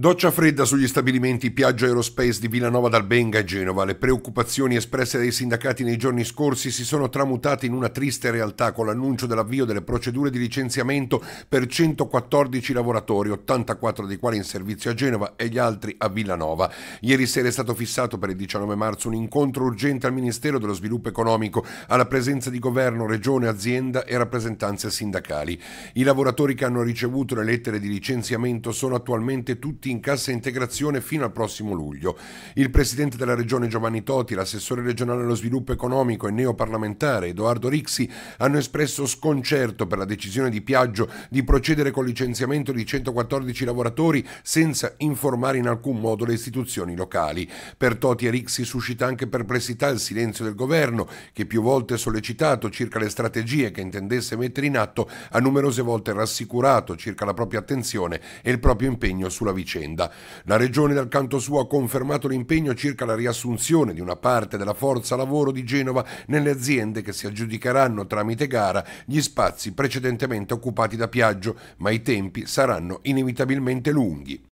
Doccia fredda sugli stabilimenti Piaggio Aerospace di Villanova d'Albenga e Genova. Le preoccupazioni espresse dai sindacati nei giorni scorsi si sono tramutate in una triste realtà con l'annuncio dell'avvio delle procedure di licenziamento per 114 lavoratori, 84 dei quali in servizio a Genova e gli altri a Villanova. Ieri sera è stato fissato per il 19 marzo un incontro urgente al Ministero dello Sviluppo Economico, alla presenza di governo, regione, azienda e rappresentanze sindacali. I lavoratori che hanno ricevuto le lettere di licenziamento sono attualmente tutti iscritti in cassa integrazione fino al prossimo luglio. Il presidente della regione Giovanni Toti, l'assessore regionale allo sviluppo economico e neoparlamentare Edoardo Rixi hanno espresso sconcerto per la decisione di Piaggio di procedere col licenziamento di 114 lavoratori senza informare in alcun modo le istituzioni locali. Per Toti e Rixi suscita anche perplessità il silenzio del governo che più volte sollecitato circa le strategie che intendesse mettere in atto ha numerose volte rassicurato circa la propria attenzione e il proprio impegno sulla vicenda vicenda. La Regione dal canto suo ha confermato l'impegno circa la riassunzione di una parte della forza lavoro di Genova nelle aziende che si aggiudicheranno tramite gara gli spazi precedentemente occupati da Piaggio, ma i tempi saranno inevitabilmente lunghi.